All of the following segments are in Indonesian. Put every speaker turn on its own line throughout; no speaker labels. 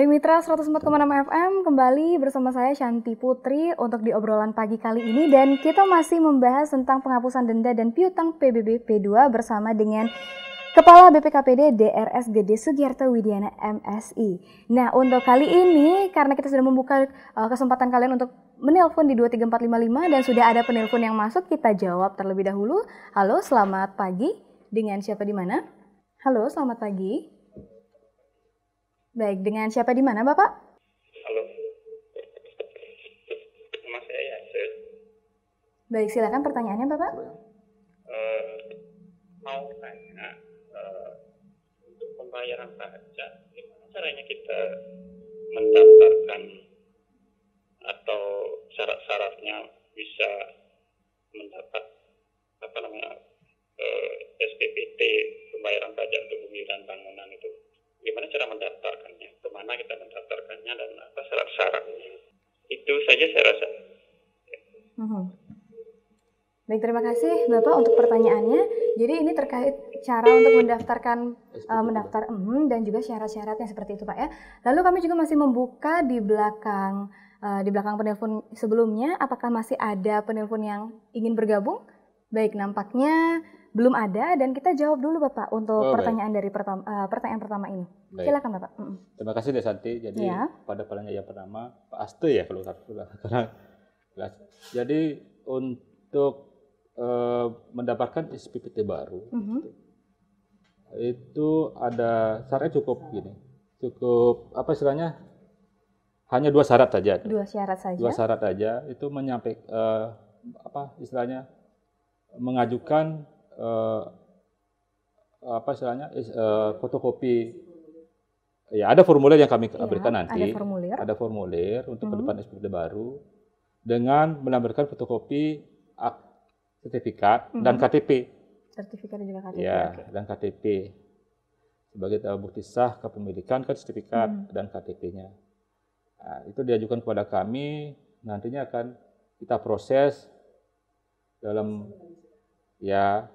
Baik Mitra 104,6 FM, kembali bersama saya Shanti Putri untuk di obrolan pagi kali ini dan kita masih membahas tentang penghapusan denda dan piutang PBB P2 bersama dengan Kepala BPKPD DRS Gede Sugiarto Widiana MSI. Nah, untuk kali ini karena kita sudah membuka eh, kesempatan kalian untuk menelpon di 23455 dan sudah ada penelpon yang masuk, kita jawab terlebih dahulu. Halo, selamat pagi. Dengan siapa di mana? Halo, selamat pagi. Baik, dengan siapa di mana Bapak?
Halo. Nama saya Yasir.
Baik, silakan pertanyaannya Bapak.
Uh, mau tanya, uh, untuk pembayaran pajak, gimana caranya kita mendaftarkan atau syarat-syaratnya bisa mendapat apa namanya uh, eh, SPPT pembayaran pajak untuk pembayaran bangunan itu gimana cara mendaftarkannya, kemana kita mendaftarkannya dan apa syarat-syaratnya. Itu saja saya rasa.
Mm-hmm. Baik, terima kasih Bapak untuk pertanyaannya. Jadi ini terkait cara untuk mendaftarkan uh, mendaftar mm, dan juga syarat-syaratnya seperti itu Pak ya. Lalu kami juga masih membuka di belakang uh, di belakang penelpon sebelumnya apakah masih ada penelpon yang ingin bergabung? Baik, nampaknya belum ada dan kita jawab dulu Bapak untuk oh, pertanyaan baik. dari pertama, uh, eh, pertanyaan pertama ini.
Baik. Silakan Bapak. Mm Terima kasih Desanti. Jadi ya. pada pertanyaan yang pertama Pak Aste ya kalau karena Jadi untuk uh, mendapatkan SPPT baru mm -hmm. itu, itu ada syaratnya cukup gini. Cukup apa istilahnya? Hanya dua syarat saja.
Dua syarat saja. Dua syarat
saja itu menyampaikan uh, apa istilahnya mengajukan uh, apa istilahnya uh, fotokopi ya ada formulir yang kami ya, berikan nanti ada formulir ada formulir untuk hmm. kedepan SPD baru dengan menampilkan fotokopi sertifikat hmm. dan KTP
sertifikat dan juga KTP ya
dan KTP sebagai bukti sah kepemilikan kan sertifikat hmm. dan KTP-nya nah, itu diajukan kepada kami nantinya akan kita proses dalam ya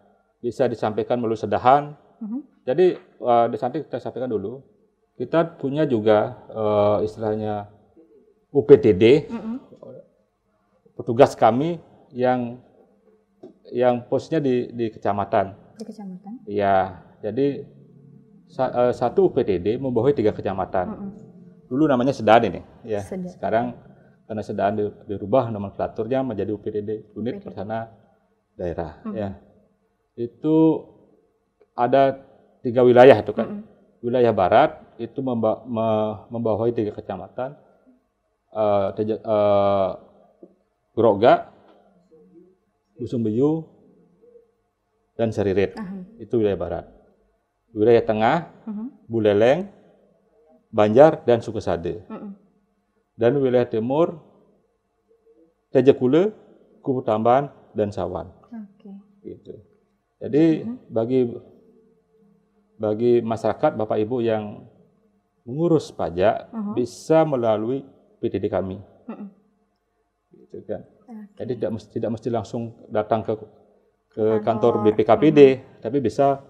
bisa disampaikan melalui sedahan. Mm-hmm. Jadi uh, di samping kita sampaikan dulu, kita punya juga uh, istilahnya UPTD, mm-hmm. petugas kami yang yang posnya di, di kecamatan. Di kecamatan? Iya, jadi sa, uh, satu UPTD membawahi tiga kecamatan. Mm-hmm. Dulu namanya Sedan ini, ya. Sedan. Sekarang karena Sedan dirubah nomenklaturnya menjadi UPTD, unit Persana daerah, mm-hmm. ya itu ada tiga wilayah itu kan. Mm -hmm. Wilayah barat itu memba me membawahi tiga kecamatan, uh, teja, uh, Groga, Beyu, dan Seririt. Uh -huh. Itu wilayah barat. Wilayah tengah, uh mm-hmm. -huh. Buleleng, Banjar, dan Sukesade. Uh -huh. Dan wilayah timur, Tejakule, Kubu Tamban, dan Sawan. Okay. Gitu. Jadi bagi bagi masyarakat Bapak Ibu yang mengurus pajak uh -huh. bisa melalui PTD kami. Uh -uh. Gitu kan. Okay. Jadi tidak mesti, tidak mesti langsung datang ke ke kantor, kantor BPKPD, uh -huh. tapi bisa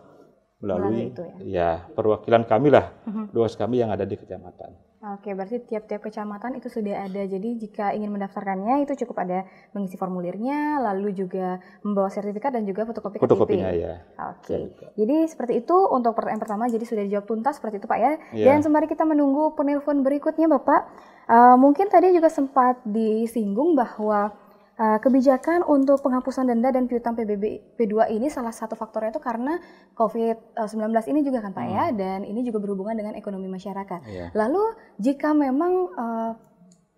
melalui, melalui itu ya. ya perwakilan kami lah, uh mm-hmm. -huh. luas kami yang ada di kecamatan.
Oke, berarti tiap-tiap kecamatan itu sudah ada. Jadi jika ingin mendaftarkannya itu cukup ada mengisi formulirnya, lalu juga membawa sertifikat dan juga fotokopi KTP. Fotokopinya ya. Oke. Ya, jadi seperti itu untuk pertanyaan pertama. Jadi sudah dijawab tuntas seperti itu Pak ya. ya. Dan sembari kita menunggu penelpon berikutnya Bapak, uh, mungkin tadi juga sempat disinggung bahwa Eh, kebijakan untuk penghapusan denda dan piutang PBB P2 ini salah satu faktornya itu karena COVID-19 eh, ini juga kan Pak ya. hmm. ya, dan ini juga berhubungan dengan ekonomi masyarakat. Yeah. Lalu jika memang uh,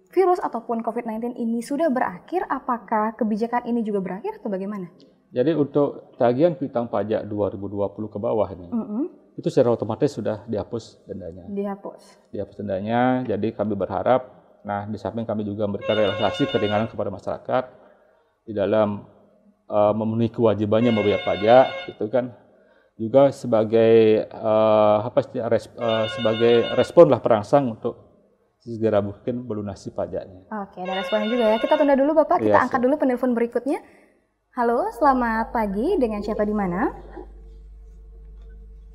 virus ataupun COVID-19 ini sudah berakhir, apakah kebijakan ini juga berakhir atau bagaimana?
Jadi untuk tagihan piutang pajak 2020 ke bawah ini, mm -hmm. itu secara otomatis sudah dihapus dendanya.
Dihapus.
Dihapus dendanya, jadi kami berharap Nah, di samping kami juga memberikan relaksasi keringanan kepada masyarakat di dalam uh, memenuhi kewajibannya membayar pajak, itu kan juga sebagai uh, apa resp, uh, eh, sebagai respon lah perangsang untuk segera mungkin melunasi pajaknya.
Oke, ada responnya juga ya. Kita tunda dulu Bapak, kita ya, angkat dulu penelpon berikutnya. Halo, selamat pagi. Dengan siapa di mana?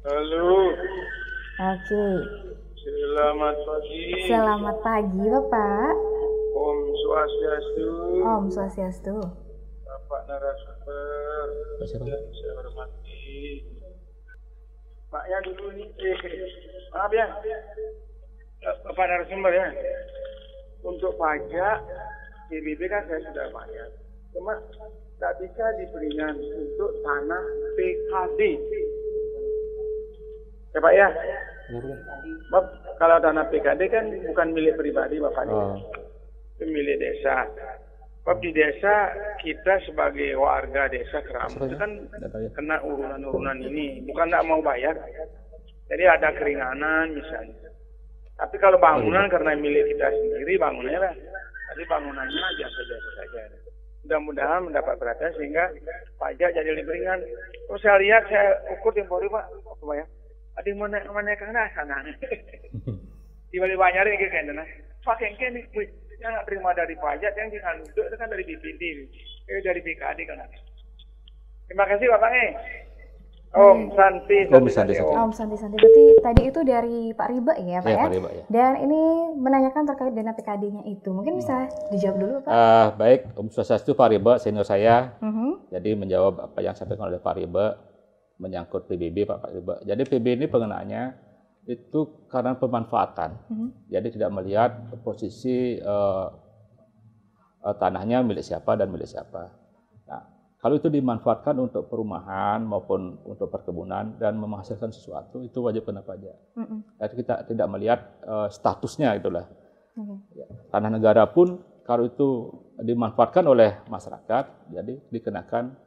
Halo. Oke.
Selamat pagi. Selamat pagi, Bapak. Om
Swastiastu. Om Swastiastu.
Bapak narasumber. Yang saya hormati. Pak ya dulu ini. Maaf ya. Bapak narasumber ya. Untuk pajak, PBB kan saya sudah bayar. Cuma tak bisa diberikan untuk tanah PKD. Ya Pak ya. Bap, kalau tanah PKD kan bukan milik pribadi Bapak oh. Itu milik desa. Bap di desa kita sebagai warga desa keramat itu kan ya. kena urunan-urunan ini. Bukan tidak mau bayar. Jadi ada keringanan misalnya. Tapi kalau bangunan oh, iya. karena milik kita sendiri bangunannya lah. Tapi bangunannya jasa-jasa saja. Mudah-mudahan mendapat perhatian sehingga pajak jadi lebih ringan. Terus saya lihat saya ukur tempo Pak. Apa ya? Ada mana mana kena sana. Tiba-tiba nyari kayak kena nah. Soal kengke nih, yang nggak terima dari pajak yang jangan duduk itu kan dari BPD, eh, dari BKD kan. Terima kasih Bapak nih. Eh. Om hmm. Santi. Om Santi. Om
Santi Santi. Berarti tadi itu dari Pak Riba ya, Pak iya, ya? ya? Pak Riba, ya. Dan ini menanyakan terkait dana PKD-nya itu. Mungkin bisa hmm. dijawab dulu, Pak.
Uh, baik, Om Swastiastu Pak Riba, senior saya. Mm-hmm. Jadi menjawab apa yang sampaikan oleh Pak Riba menyangkut PBB Pak Pak Jadi PBB ini pengenaannya itu karena pemanfaatan. Mm-hmm. Jadi tidak melihat posisi uh, uh, tanahnya milik siapa dan milik siapa. Nah, kalau itu dimanfaatkan untuk perumahan maupun untuk perkebunan dan menghasilkan sesuatu itu wajib kena pajak. Mm-hmm. Jadi kita tidak melihat uh, statusnya itulah. Mm-hmm. Tanah negara pun kalau itu dimanfaatkan oleh masyarakat jadi dikenakan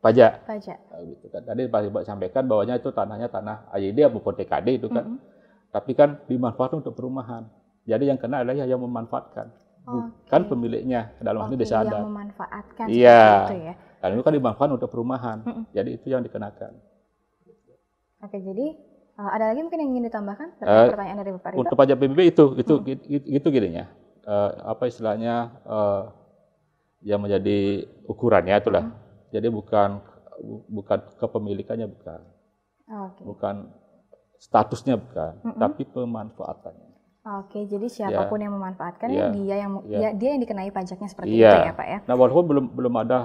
pajak. Pajak. Gitu kan. Tadi Pak Ibu sampaikan bahwanya itu tanahnya tanah AYD maupun TKD itu kan. Mm -hmm. Tapi kan dimanfaatkan untuk perumahan. Jadi yang kena adalah yang memanfaatkan, oh, bukan pemiliknya dalam hal ini oh, desa adat. Yang
memanfaatkan. Iya. Itu ya.
Dan itu kan dimanfaatkan untuk perumahan. Mm -hmm. Jadi itu yang dikenakan.
Oke, jadi uh, ada lagi mungkin yang ingin
ditambahkan uh, pertanyaan dari Bapak Ridho? Untuk pajak PBB itu itu mm hmm. itu, itu ya. Uh, apa istilahnya uh, yang menjadi ukurannya itulah. Mm hmm jadi bukan bukan kepemilikannya bukan. Ah, okay. Bukan statusnya bukan, mm -mm. tapi pemanfaatannya.
Ah, oke, jadi ya. siapapun ya. yang memanfaatkan ya. dia yang ya. dia yang dikenai pajaknya seperti ya. itu ya, Pak ya.
Nah, walaupun belum belum ada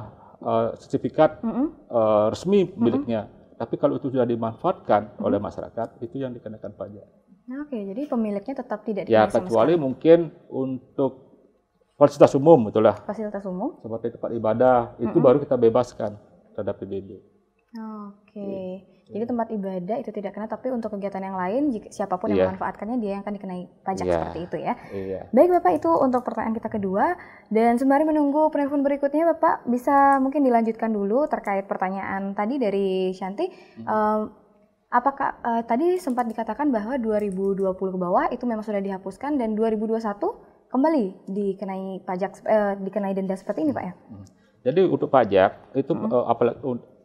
uh, sertifikat mm -hmm. uh, resmi miliknya, mm -hmm. tapi kalau itu sudah dimanfaatkan mm -hmm. oleh masyarakat, itu yang dikenakan pajak.
Nah, oke, jadi pemiliknya tetap tidak ya, dikenai ya, kecuali
mungkin untuk fasilitas umum itulah.
Fasilitas umum.
Seperti tempat ibadah itu mm -hmm. baru kita bebaskan terhadap PBB.
Oke. Okay. Iya. Jadi, Jadi tempat ibadah itu tidak kena, tapi untuk kegiatan yang lain, jika siapapun yeah. yang iya. memanfaatkannya dia yang akan dikenai pajak yeah. seperti itu ya. Yeah. Baik bapak, itu untuk pertanyaan kita kedua. Dan sembari menunggu penelpon berikutnya, bapak bisa mungkin dilanjutkan dulu terkait pertanyaan tadi dari Shanti. Mm um, apakah uh, tadi sempat dikatakan bahwa 2020 ke bawah itu memang sudah dihapuskan dan 2021 kembali dikenai pajak eh, dikenai denda seperti ini, Pak ya? Hmm.
Jadi untuk pajak itu hmm. uh, apalagi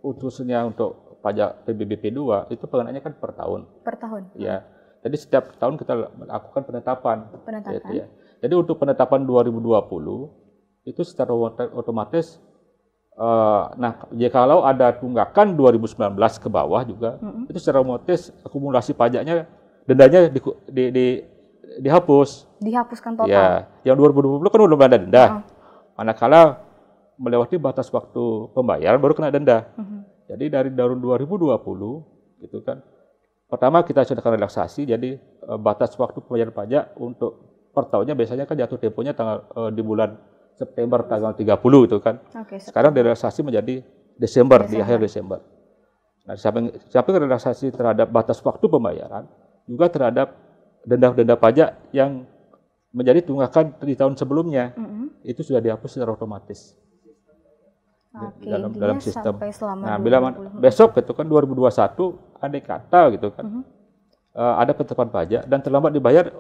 khususnya untuk pajak PBBP 2 itu pengenanya kan per tahun. Per tahun. Ya. Jadi setiap tahun kita melakukan penetapan. Penetapan. Yaitu, ya. Jadi untuk penetapan 2020 itu secara otomatis Uh, nah, ya kalau ada tunggakan 2019 ke bawah juga, -hmm. itu secara otomatis akumulasi pajaknya dendanya di, di, di dihapus.
Dihapuskan iya, total. Ya,
yang 2020 kan belum ada denda. Uh-huh. Manakala melewati batas waktu pembayaran baru kena denda. Uh-huh. Jadi dari tahun 2020 gitu kan. Pertama kita sudah relaksasi jadi e, batas waktu pembayaran pajak untuk per tahunnya biasanya kan jatuh temponya tanggal uh, di bulan September tanggal 30 itu kan.
Okay, Sekarang
relaksasi menjadi Desember, Desember, di akhir Desember. Nah, siapa yang relaksasi terhadap batas waktu pembayaran, juga terhadap denda-denda pajak yang menjadi tunggakan di tahun sebelumnya mm -hmm. itu sudah dihapus secara otomatis
okay, dalam dalam sistem. Nah, bila besok
itu kan 2021 ada kata gitu kan. Mm -hmm. uh, ada penetapan pajak dan terlambat dibayar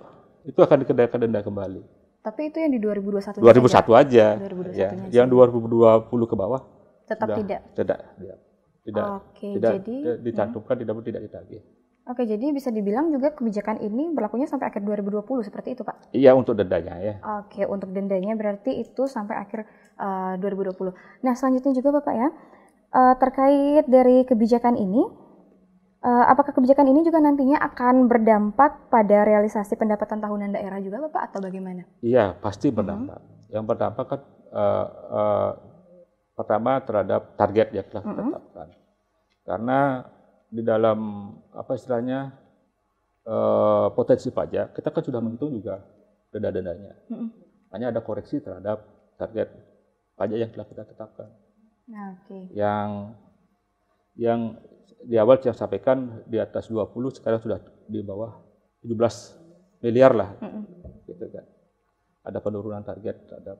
itu akan dikenakan denda kembali.
Tapi itu yang di 2021 2001 saja. aja. 2021 ya. Yang
2020 ke bawah tetap sudah, tidak. Tidak. Tidak. Tidak. Oke, tidak jadi dicantumkan -hmm. tidak tidak ditagih.
Oke, jadi bisa dibilang juga kebijakan ini berlakunya sampai akhir 2020 seperti itu, Pak?
Iya, untuk dendanya ya.
Oke, untuk dendanya berarti itu sampai akhir eh, uh, 2020. Nah, selanjutnya juga Bapak ya, uh, terkait dari kebijakan ini, uh, apakah kebijakan ini juga nantinya akan berdampak pada realisasi pendapatan tahunan daerah juga, Bapak, atau bagaimana?
Iya, pasti berdampak. Mm -hmm. Yang berdampak kan uh, uh, pertama terhadap target yang telah ditetapkan. Mm-hmm. Mm -hmm. Karena di dalam apa istilahnya uh, potensi pajak kita kan sudah menghitung juga denda-dendanya. Mm-hmm. Hanya ada koreksi terhadap target pajak yang telah kita tetapkan. Nah, okay. Yang yang di awal saya sampaikan di atas 20 sekarang sudah di bawah 17 miliar lah. hmm Gitu kan. Ada penurunan target terhadap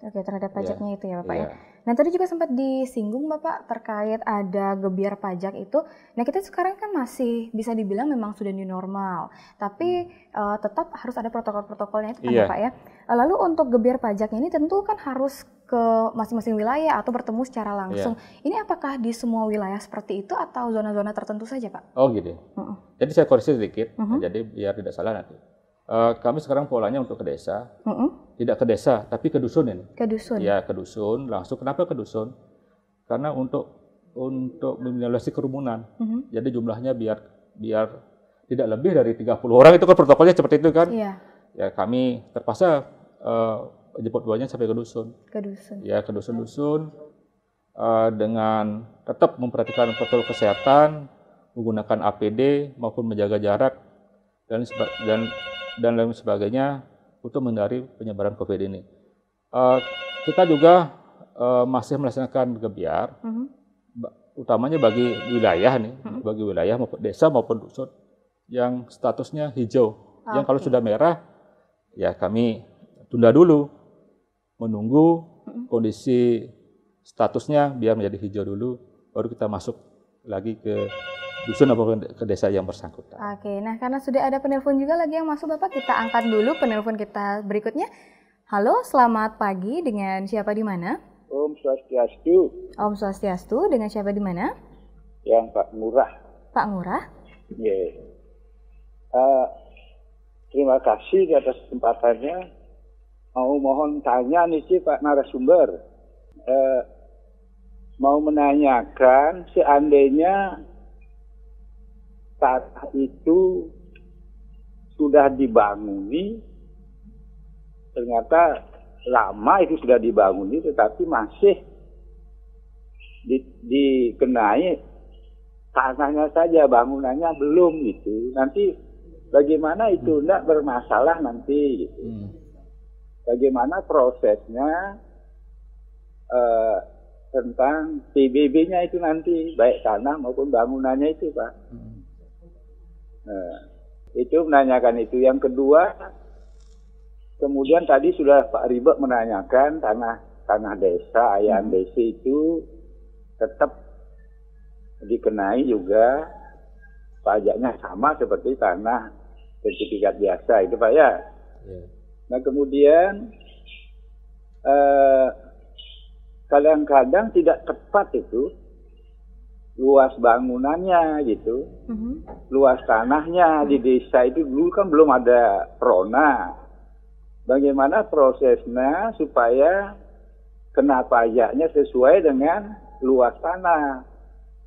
Oke, terhadap iya, pajaknya yeah. itu ya Bapak yeah. ya. Iya. Nah tadi juga sempat disinggung Bapak terkait ada gebiar pajak itu. Nah kita sekarang kan masih bisa dibilang memang sudah new normal, tapi uh, tetap harus ada protokol-protokolnya itu kan yeah. Bapak ya. Eh, lalu untuk gebiar pajaknya ini tentu kan harus ke masing-masing wilayah atau bertemu secara langsung. Yeah. Ini apakah di semua wilayah seperti itu atau zona-zona tertentu saja Pak?
Oh gitu. Uh -uh. Jadi saya koreksi sedikit, mm-hmm. jadi biar tidak salah nanti. Eh, kami sekarang polanya untuk ke desa, mm -mm. tidak ke desa, tapi ke dusun ini.
Ke dusun. Ya,
ke dusun. Langsung kenapa ke dusun? Karena untuk untuk meminimalisasi kerumunan. Mm -hmm. Jadi jumlahnya biar biar tidak lebih dari 30 orang itu kan protokolnya seperti itu kan. Iya. Ya kami terpaksa uh, jemput duanya sampai ke dusun. Ke dusun. Ya ke dusun-dusun uh, dengan tetap memperhatikan protokol kesehatan, menggunakan APD maupun menjaga jarak dan dan dan lain sebagainya untuk menghindari penyebaran COVID ini. Uh, kita juga uh, masih melaksanakan gebiar, uh mhm. -huh. utamanya bagi wilayah nih, uh mhm. -huh. bagi wilayah maupun desa maupun dusun yang statusnya hijau. Ah, Yang kalau sudah merah, ya kami tunda dulu, menunggu uh mhm. -huh. kondisi statusnya biar menjadi hijau dulu, baru kita masuk lagi ke dusun apa ke desa yang bersangkutan.
Oke, nah karena sudah ada penelpon juga lagi yang masuk Bapak, kita angkat dulu penelpon kita berikutnya. Halo, selamat pagi dengan siapa di mana?
Om Swastiastu.
Om Swastiastu dengan siapa di mana?
Yang Pak Murah. Pak Murah? Iya. Yeah. Uh, terima kasih atas kesempatannya. Mau mohon tanya nih sih Pak narasumber. Uh, mau menanyakan seandainya tanah itu sudah dibangun, ternyata lama itu sudah dibanguni tetapi masih di, dikenai tanahnya saja bangunannya belum itu. nanti bagaimana itu tidak hmm. bermasalah nanti gitu hmm. bagaimana prosesnya uh, tentang PBB-nya itu nanti baik tanah maupun bangunannya itu pak hmm. Nah, itu menanyakan itu. Yang kedua, kemudian tadi sudah Pak Ribek menanyakan tanah tanah desa, ayam hmm. desa itu tetap dikenai juga pajaknya sama seperti tanah sertifikat biasa itu Pak ya. ya. Nah kemudian eh, kadang-kadang eh, -kadang tidak tepat itu luas bangunannya gitu, mm -hmm. luas tanahnya mm -hmm. di mm-hmm. desa itu dulu kan belum ada prona. Bagaimana prosesnya supaya kena pajaknya sesuai dengan luas tanah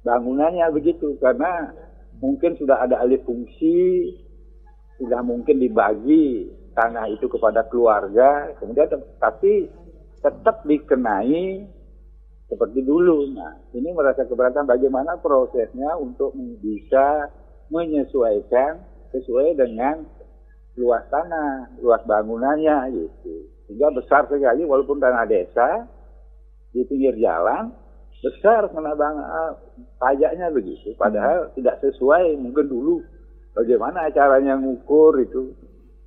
bangunannya begitu karena mungkin sudah ada alih fungsi sudah mungkin dibagi tanah itu kepada keluarga kemudian tapi tetap dikenai seperti dulu. Nah, ini merasa keberatan bagaimana prosesnya untuk bisa menyesuaikan sesuai dengan luas tanah, luas bangunannya gitu. Sehingga besar sekali walaupun tanah desa di pinggir jalan besar karena bang eh, pajaknya begitu padahal hmm. tidak sesuai mungkin dulu bagaimana caranya ngukur itu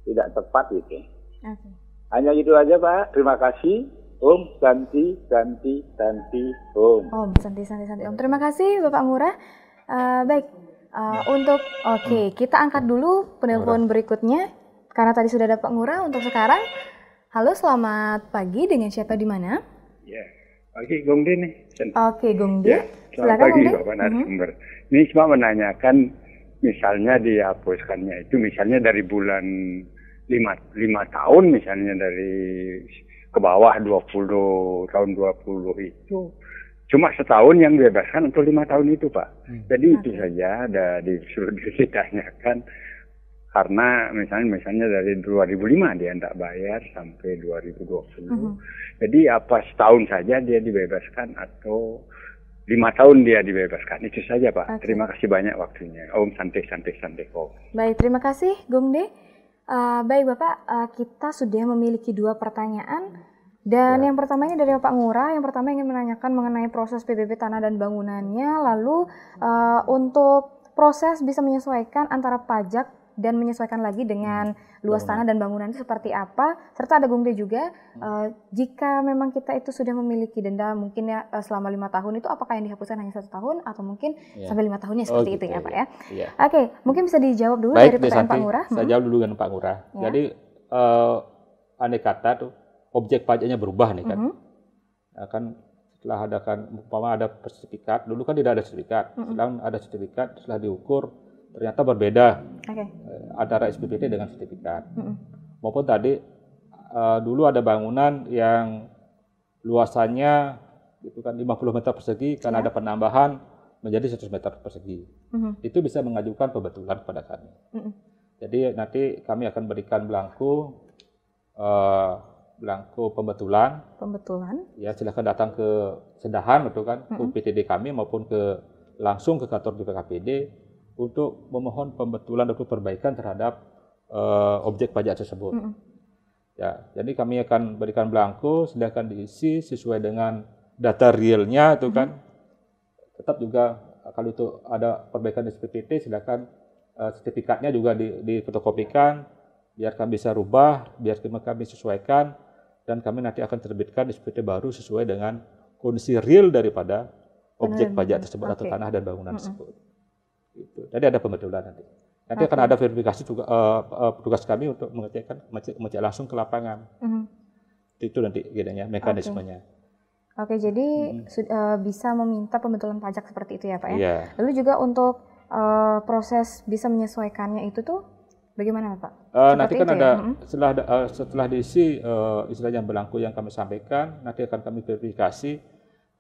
tidak tepat gitu. Okay. Hanya gitu aja Pak. Terima kasih. Om Santi Santi Santi Om.
Om Santi Santi Santi Om. Terima kasih Bapak Ngurah. Uh, baik. Uh, untuk oke, okay, kita angkat dulu penelpon berikutnya karena tadi sudah ada Pak Ngurah. Untuk sekarang, halo selamat pagi dengan siapa di mana?
Ya, pagi Gongde nih. Oke,
okay, Gongde. Ya, selamat pagi Gongde. Bapak mhm.
narasumber. -hmm. Ini cuma menanyakan misalnya dihapuskannya itu misalnya dari bulan lima, lima tahun misalnya dari ke bawah 20 tahun 20 itu cuma setahun yang dibebaskan untuk lima tahun itu pak hmm. jadi itu saja ada disuruh ditanyakan karena misalnya misalnya dari 2005 dia tidak bayar sampai 2020 hmm. Uh-huh. jadi apa setahun saja dia dibebaskan atau lima tahun dia dibebaskan itu saja pak okay. terima kasih banyak waktunya Om santai santai santai kok
baik terima kasih Gungde Uh, baik Bapak, uh, kita sudah memiliki dua pertanyaan. Dan ya. yang pertama ini dari Bapak Ngura, yang pertama ingin menanyakan mengenai proses PBB tanah dan bangunannya, lalu uh, untuk proses bisa menyesuaikan antara pajak dan menyesuaikan lagi dengan luas tanah dan bangunan itu seperti apa serta ada gungde juga hmm. uh, jika memang kita itu sudah memiliki denda mungkin ya eh, selama lima tahun itu apakah yang dihapuskan hanya satu tahun atau mungkin yeah. sampai lima tahunnya oh, seperti oh, gitu, itu ya, Pak ya yeah. oke okay, mungkin bisa dijawab dulu Baik, dari pertanyaan hmm. Pak Ngurah saya
jawab dulu dengan Pak Ngurah yeah. jadi uh, eh, aneh kata tuh objek pajaknya berubah nih kan mm -hmm. akan ya setelah ada kan umpama ada sertifikat dulu kan tidak ada sertifikat mm -hmm. ada sertifikat setelah diukur ternyata berbeda okay. Eh, antara SPPT dengan sertifikat. Mm -hmm. Maupun tadi uh, dulu ada bangunan yang luasannya itu kan 50 meter persegi karena yeah. ada penambahan menjadi 100 meter persegi. Mm -hmm. Itu bisa mengajukan pembetulan kepada kami. Mm -hmm. Jadi nanti kami akan berikan belangku uh, belangku pembetulan.
Pembetulan.
Ya silahkan datang ke sedahan itu kan mm -hmm. ke PTD kami maupun ke langsung ke kantor BPKPD untuk memohon pembetulan atau perbaikan terhadap uh, objek pajak tersebut. Mm -hmm. Ya, jadi kami akan berikan belangko, sedangkan diisi sesuai dengan data realnya itu mm -hmm. Tetap juga eh, kalau itu ada perbaikan di SPPT, silakan uh, eh, sertifikatnya juga di, difotokopikan, biar kami bisa rubah, biar kami sesuaikan, dan kami nanti akan terbitkan SPT baru sesuai dengan kondisi real daripada objek pajak tersebut okay. atau tanah dan bangunan mm -hmm. tersebut. Gitu. Jadi ada pembetulan nanti. Nanti okay. akan ada verifikasi juga uh, uh, petugas kami untuk mengecekkan kan mengecek, langsung ke lapangan. Mm-hmm. Itu nanti kiranya mekanismenya. Okay.
Oke, jadi hmm. uh, bisa meminta pembetulan pajak seperti itu ya, Pak ya. Yeah. Lalu juga untuk uh, proses bisa menyesuaikannya itu tuh bagaimana, Pak? Uh, nanti kan ya? ada ya?
setelah uh, setelah diisi uh, istilah yang berlaku yang kami sampaikan, nanti akan kami verifikasi.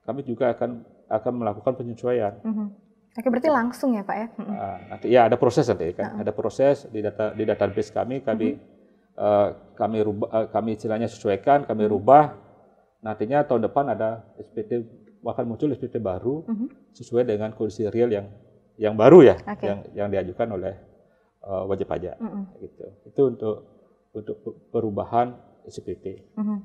Kami juga akan akan melakukan penyesuaian.
Mm -hmm Oke, berarti langsung ya Pak ya? Uh, nanti
ya ada proses nanti kan, uh ada proses di data di database kami kami uh -huh. uh, kami rubah uh, kami istilahnya sesuaikan, kami mm-hmm. rubah. Nantinya tahun depan ada SPT akan muncul SPT baru uh mm-hmm. -huh. sesuai dengan kondisi real yang yang baru ya, okay. yang yang diajukan oleh uh, wajib pajak. Uh -huh. Gitu. Itu untuk untuk perubahan SPT. Uh mm-hmm.
-huh.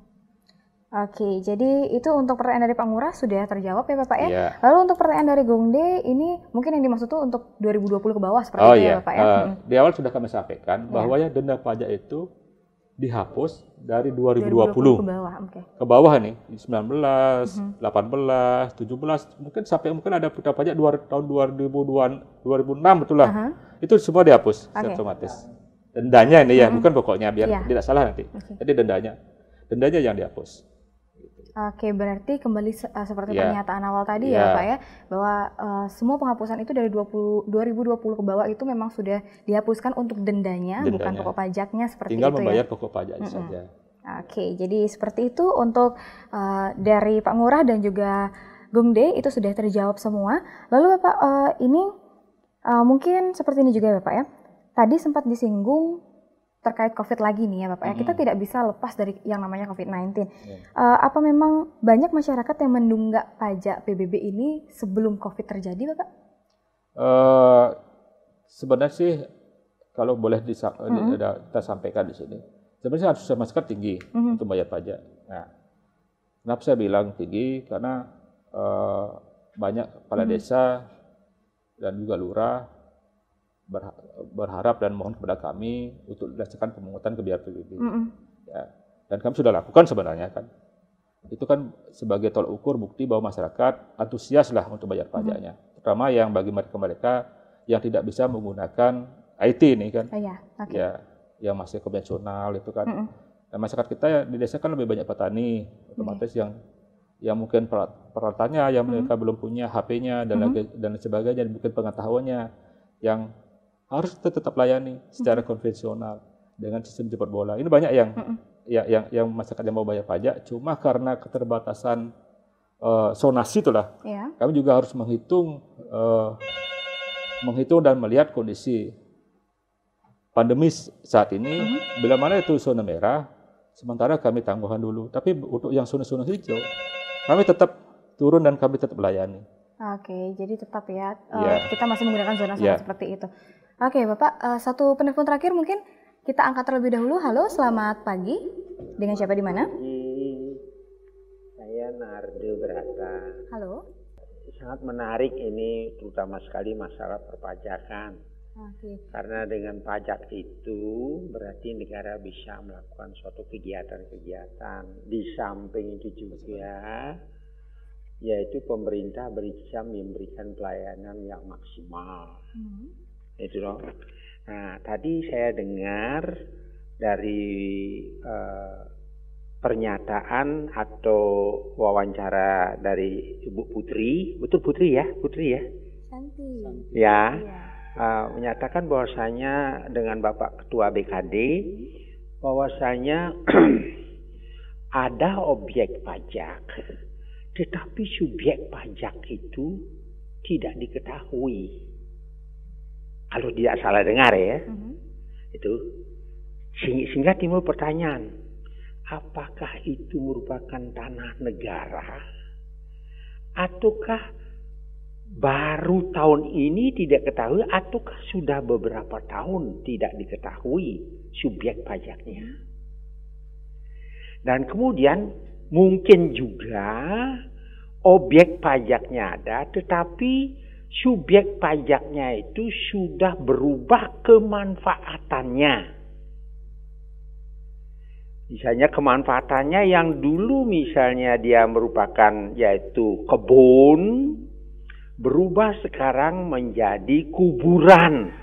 Oke, jadi itu untuk pertanyaan dari Pak Ngurah sudah terjawab ya Bapak ya. Yeah. Lalu untuk pertanyaan dari Gongde ini mungkin yang dimaksud itu untuk 2020 ke bawah seperti oh, itu yeah. ya iya. Bapak ya. Uh,
Di awal sudah kami sampaikan yeah. bahwa ya denda pajak itu dihapus dari 2020, 2020 ke bawah. Okay. Ke bawah nih, 19, mm -hmm. 18, 17, mungkin sampai mungkin ada denda pajak dua, tahun 2002, 2006 lah. Uh -huh. Itu semua dihapus okay. otomatis. Dendanya ini mm -hmm. ya, mm-hmm. bukan pokoknya biar yeah. tidak salah nanti. Okay. Jadi dendanya, dendanya yang dihapus.
Oke, berarti kembali eh, seperti yeah. pernyataan awal tadi yeah. ya iya. Pak ya, bahwa uh, semua penghapusan itu dari 20, 2020 ke bawah itu memang sudah dihapuskan untuk dendanya, dendanya. bukan pokok pajaknya seperti Tinggal itu Tinggal ya? membayar pokok
pajak mm -hmm. saja.
Oke, jadi seperti itu untuk uh, dari Pak Ngurah dan juga Gung De itu sudah terjawab semua. Lalu Bapak uh, ini uh, mungkin seperti ini juga ya Bapak ya. Tadi sempat disinggung terkait COVID lagi nih ya Bapak mm -hmm. kita tidak bisa lepas dari yang namanya COVID-19. Yeah. Iya. Uh, apa memang banyak masyarakat yang menunggak pajak PBB ini sebelum COVID terjadi Bapak?
Uh, sebenarnya sih kalau boleh disa- mm -hmm. kita sampaikan di sini, sebenarnya harus masyarakat tinggi mm -hmm. untuk bayar pajak. Nah, kenapa saya bilang tinggi? Karena uh, banyak kepala mm -hmm. desa dan juga lurah berharap dan mohon kepada kami untuk dilaksanakan pemungutan ke BPBB. Mm -hmm. ya. Dan kami sudah lakukan sebenarnya kan. Itu kan sebagai tol ukur bukti bahwa masyarakat antusiaslah untuk bayar pajaknya. Mm -hmm. Terutama yang bagi mereka-mereka yang tidak bisa menggunakan IT ini kan. Oh,
yeah. okay. Ya,
yang masih konvensional itu kan. Mm -hmm. Dan masyarakat kita di desa kan lebih banyak petani, iya. otomatis mm yang yang mungkin peralatannya yang mereka mm -hmm. belum punya HP-nya dan mm -hmm. dan sebagainya, mungkin pengetahuannya yang harus kita tetap layani secara konvensional dengan sistem jemput bola. Ini banyak yang mm -hmm. ya, yang yang masyarakat yang mau bayar pajak cuma karena keterbatasan uh, eh, sonasi itulah. Yeah. Kami juga harus menghitung uh, menghitung dan melihat kondisi pandemi saat ini mm -hmm. bila mana itu zona merah sementara kami tangguhkan dulu. Tapi untuk yang zona-zona hijau kami tetap turun dan kami tetap layani.
Oke, jadi tetap ya, yeah. Iya. kita masih menggunakan zona-zona yeah. seperti itu. Oke, Bapak, uh, satu penelpon terakhir mungkin kita angkat terlebih dahulu. Halo, selamat pagi. Dengan siapa di mana?
Saya Nardo Berata. Halo. Sangat menarik ini, terutama sekali masalah perpajakan. Oke. Karena dengan pajak itu berarti negara bisa melakukan suatu kegiatan-kegiatan. Di samping itu juga yaitu pemerintah bisa memberikan pelayanan yang maksimal. Hmm itu loh. Nah, tadi saya dengar dari eh, pernyataan atau wawancara dari Ibu Putri, betul Putri ya, Putri ya. Santi. Ya. ya. Uh, menyatakan bahwasanya dengan Bapak Ketua BKD bahwasanya ada objek pajak tetapi subjek pajak itu tidak diketahui kalau tidak salah dengar ya mm -hmm. itu sehingga timbul pertanyaan apakah itu merupakan tanah negara ataukah baru tahun ini tidak ketahui ataukah sudah beberapa tahun tidak diketahui subjek pajaknya mm-hmm. dan kemudian mungkin juga objek pajaknya ada tetapi subjek pajaknya itu sudah berubah kemanfaatannya. Misalnya kemanfaatannya yang dulu misalnya dia merupakan yaitu kebun berubah sekarang menjadi kuburan.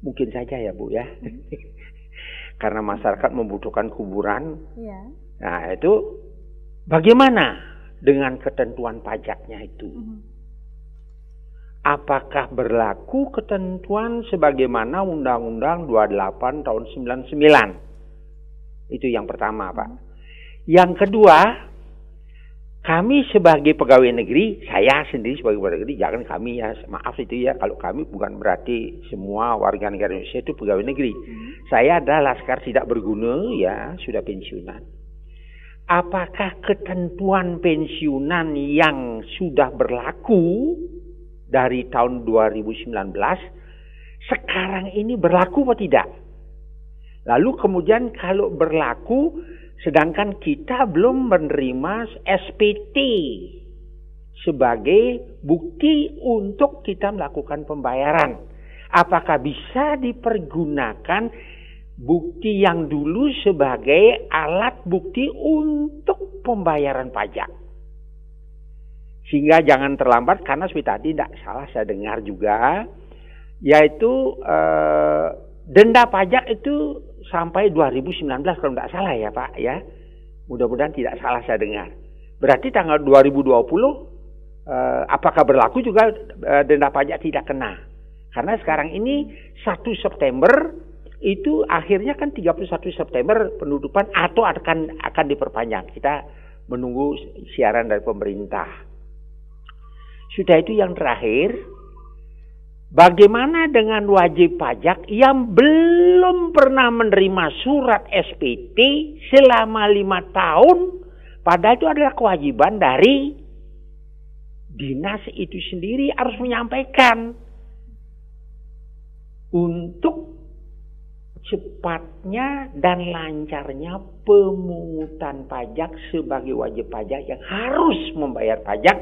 Mungkin saja ya Bu ya. Karena masyarakat membutuhkan kuburan. Iya. Nah itu bagaimana dengan ketentuan pajaknya itu? Mhm apakah berlaku ketentuan sebagaimana Undang-Undang 28 tahun 99. Itu yang pertama, Pak. Yang kedua, kami sebagai pegawai negeri, saya sendiri sebagai pegawai negeri, jangan kami ya, maaf itu ya, kalau kami bukan berarti semua warga negara Indonesia itu pegawai negeri. Hmm. Saya adalah laskar tidak berguna ya, sudah pensiunan. Apakah ketentuan pensiunan yang sudah berlaku dari tahun 2019 sekarang ini berlaku atau tidak? Lalu kemudian kalau berlaku sedangkan kita belum menerima SPT sebagai bukti untuk kita melakukan pembayaran. Apakah bisa dipergunakan bukti yang dulu sebagai alat bukti untuk pembayaran pajak? Sehingga jangan terlambat karena seperti tadi tidak salah saya dengar juga yaitu eh, denda pajak itu sampai 2019 kalau tidak salah ya Pak ya. Mudah-mudahan tidak salah saya dengar. Berarti tanggal 2020 eh, apakah berlaku juga eh, denda pajak tidak kena? Karena sekarang ini 1 September itu akhirnya kan 31 September penutupan atau akan akan diperpanjang. Kita menunggu siaran dari pemerintah. Sudah itu yang terakhir, bagaimana dengan wajib pajak yang belum pernah menerima surat SPT selama lima tahun, padahal itu adalah kewajiban dari dinas itu sendiri harus menyampaikan untuk cepatnya dan lancarnya pemungutan pajak sebagai wajib pajak yang harus membayar pajak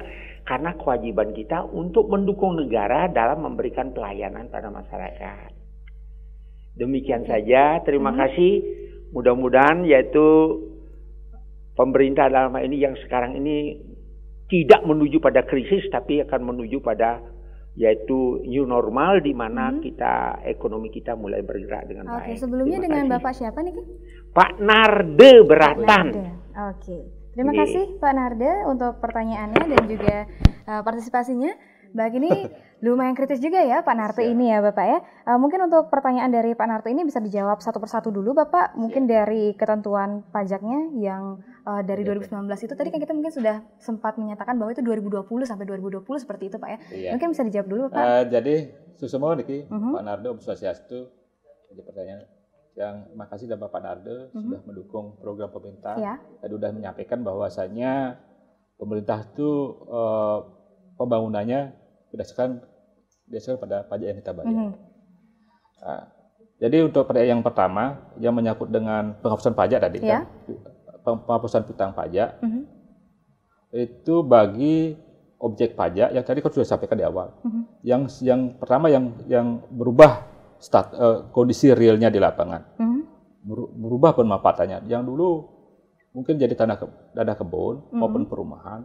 karena kewajiban kita untuk mendukung negara dalam memberikan pelayanan pada masyarakat. Demikian saja, terima hmm. kasih. Mudah-mudahan yaitu pemerintah dalam hal ini yang sekarang ini tidak menuju pada krisis tapi akan menuju pada yaitu new normal di mana hmm. kita ekonomi kita mulai bergerak dengan okay. baik.
Oke, sebelumnya Terima dengan kasih. Bapak siapa nih?
Pak Narde Beratan.
Oke. Okay. Terima kasih Pak Narda untuk pertanyaannya dan juga uh, partisipasinya. Bagi ini lumayan kritis juga ya Pak Narto ini ya Bapak ya. Uh, mungkin untuk pertanyaan dari Pak Narto ini bisa dijawab satu persatu dulu Bapak. Mungkin Siap. dari ketentuan pajaknya yang uh, dari 2019 ya. itu tadi kan kita mungkin sudah sempat menyatakan bahwa itu 2020 sampai 2020 seperti itu Pak ya. Iya. Mungkin bisa dijawab dulu Pak. Uh,
jadi susah niki, Diki, uh -huh. Pak Narto itu jadi pertanyaan yang makasih dan Bapak Narde mm -hmm. sudah mendukung program pemerintah yeah. dan sudah menyampaikan bahwasannya pemerintah itu eh, pembangunannya berdasarkan berdasarkan pada pajak yang kita bayar. Mm -hmm. nah, jadi untuk pada yang pertama yang menyangkut dengan penghapusan pajak tadi yeah. kan penghapusan piutang pajak mm -hmm. itu bagi objek pajak yang tadi kan sudah sampaikan di awal. Mm -hmm. Yang yang pertama yang yang berubah start, uh, kondisi realnya di lapangan. Hmm. Berubah penempatannya. Yang dulu mungkin jadi tanah ke, tanah kebun hmm. maupun perumahan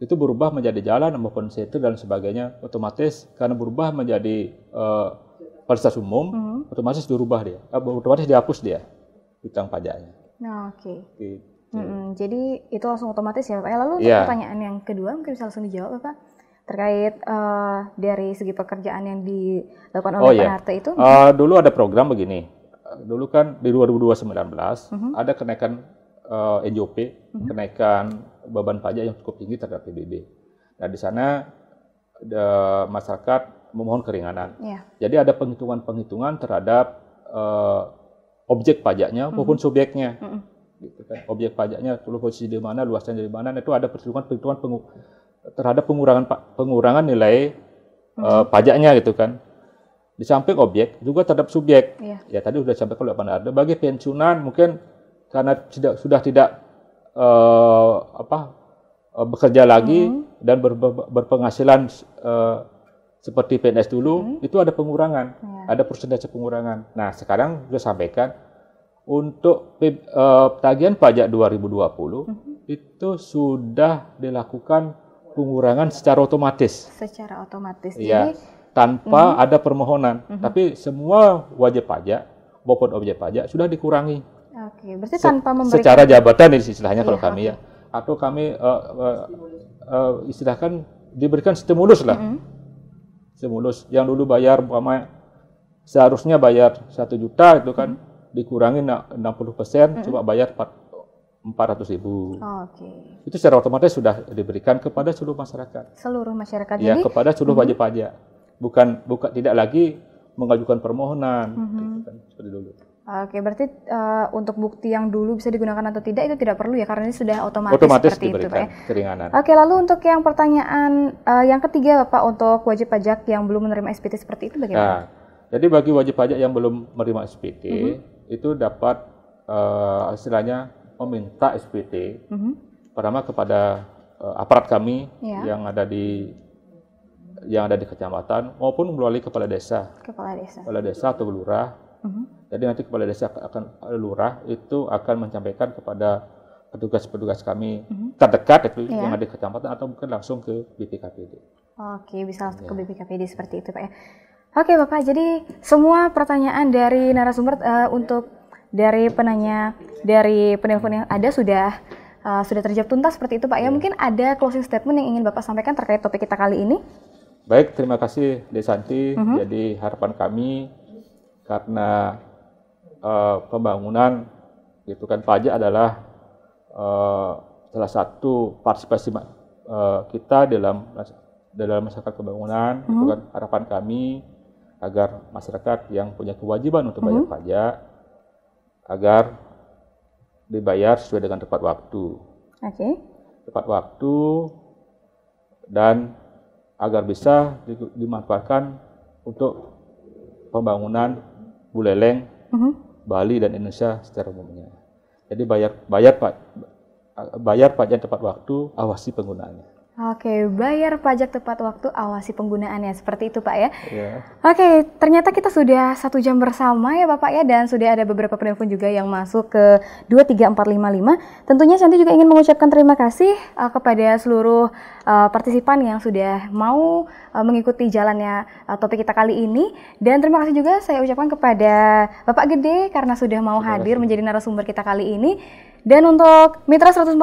itu berubah menjadi jalan maupun situ dan sebagainya otomatis karena berubah menjadi uh, fasilitas umum hmm. otomatis dirubah dia, uh, otomatis dihapus dia hutang pajaknya. Nah, oke. Okay. Gitu.
Mm -hmm. Jadi itu langsung otomatis ya Pak. Ya? Lalu yeah. pertanyaan yang kedua mungkin bisa langsung dijawab Pak terkait uh, dari segi pekerjaan yang dilakukan oh, oleh oh, iya. itu? Uh,
dulu ada program begini. Eh, dulu kan di 2019 uh -huh. ada kenaikan uh, NJOP, uh mhm. -huh. kenaikan beban pajak yang cukup tinggi terhadap PBB. Nah di sana the masyarakat memohon keringanan. Yeah. Jadi ada penghitungan-penghitungan terhadap uh, objek pajaknya mhm. maupun uh -huh. subjeknya. Mhm. Uh gitu -huh. Kan. Objek pajaknya, posisi di mana, luasnya dari mana, nah, itu ada perhitungan-perhitungan terhadap pengurangan pengurangan nilai hmm. uh, pajaknya gitu kan. Di samping objek juga terhadap subjek. Yeah. Ya tadi sudah sampaikan oleh Pak ada bagi pensiunan mungkin karena tidak sudah tidak uh, apa uh, bekerja lagi hmm. dan ber, ber, berpenghasilan uh, seperti PNS dulu hmm. itu ada pengurangan, yeah. ada persentase pengurangan. Nah, sekarang sudah sampaikan untuk uh, tagihan pajak 2020 hmm. itu sudah dilakukan pengurangan secara otomatis.
Secara otomatis. Iya.
tanpa mm-hmm. ada permohonan. Mm-hmm. Tapi semua wajib pajak maupun objek pajak sudah dikurangi.
Oke, okay. berarti Se tanpa memberikan secara jabatan
istilahnya kalau kalau iya, kami okay. ya atau kami uh, uh, uh, istilahkan diberikan stimulus lah. Mm-hmm. Stimulus yang dulu bayar umpama seharusnya bayar satu juta itu kan mm-hmm. dikurangi 60 persen, mm-hmm. coba bayar 4, 400 ribu. Oke. Okay. Itu secara otomatis sudah diberikan kepada seluruh masyarakat.
Seluruh masyarakat. Ya, jadi, kepada seluruh mhm.
wajib mm -hmm. pajak. Bukan, buka tidak lagi mengajukan permohonan. Mm -hmm. kan, seperti dulu.
Oke, berarti uh, untuk bukti yang dulu bisa digunakan atau tidak itu tidak perlu ya karena ini sudah otomatis, otomatis seperti diberikan itu, Pak. Ya?
Keringanan. Oke,
lalu untuk yang pertanyaan uh, yang ketiga Bapak untuk wajib pajak yang belum menerima SPT seperti itu bagaimana? Nah,
jadi bagi wajib pajak yang belum menerima SPT mm -hmm. itu dapat uh, istilahnya meminta SPT mm -hmm. pertama kepada uh, aparat kami yeah. yang ada di yang ada di kecamatan maupun melalui kepala desa.
Kepala desa. Kepala desa
atau lurah. Mm-hmm. Jadi nanti kepala desa akan eh, lurah itu akan menyampaikan kepada petugas-petugas kami mm-hmm. terdekat yeah. yang ada di kecamatan atau mungkin langsung ke BPKPD.
Oke, bisa langsung ke iya. BPKPD seperti itu, Pak ya. Oke, Bapak. Jadi semua pertanyaan dari narasumber uh, untuk dari penanya dari penelpon yang ada sudah uh, sudah terjawab tuntas seperti itu Pak ya. Iya. Mungkin ada closing statement yang ingin Bapak sampaikan terkait topik kita kali ini.
Baik, terima kasih Desanti. Uh mhm. -huh. Jadi harapan kami karena uh, pembangunan itu kan pajak adalah uh, salah satu partisipasi uh, kita dalam dalam masyarakat pembangunan Uh -huh. Itu mhm. kan harapan kami agar masyarakat yang punya kewajiban untuk bayar uh mhm. -huh. pajak agar dibayar sesuai dengan tepat waktu. Oke. Okay. Tepat waktu dan agar bisa dimanfaatkan untuk pembangunan Buleleng, uh-huh. Bali dan Indonesia secara umumnya. Jadi bayar bayar pak bayar pajak tepat waktu, awasi penggunaannya.
Oke, bayar pajak tepat waktu, awasi penggunaannya seperti itu, Pak ya. Yeah. Oke, ternyata kita sudah satu jam bersama ya, Bapak ya, dan sudah ada beberapa penelpon juga yang masuk ke 23455. Tentunya Santi juga ingin mengucapkan terima kasih uh, kepada seluruh uh, partisipan yang sudah mau uh, mengikuti jalannya uh, topik kita kali ini, dan terima kasih juga saya ucapkan kepada Bapak Gede karena sudah mau hadir menjadi narasumber kita kali ini. Dan untuk Mitra 104,6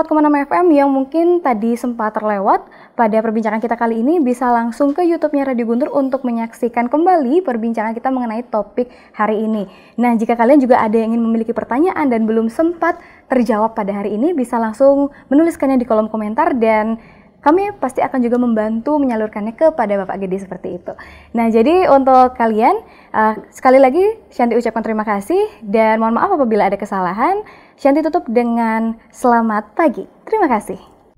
FM yang mungkin tadi sempat terlewat, pada perbincangan kita kali ini bisa langsung ke YouTube-nya Radio Guntur untuk menyaksikan kembali perbincangan kita mengenai topik hari ini. Nah, jika kalian juga ada yang ingin memiliki pertanyaan dan belum sempat terjawab pada hari ini, bisa langsung menuliskannya di kolom komentar dan kami pasti akan juga membantu menyalurkannya kepada Bapak Gede seperti itu. Nah, jadi untuk kalian, uh, sekali lagi Shanti ucapkan terima kasih dan mohon maaf apabila ada kesalahan. Shanti tutup dengan selamat pagi. Terima kasih.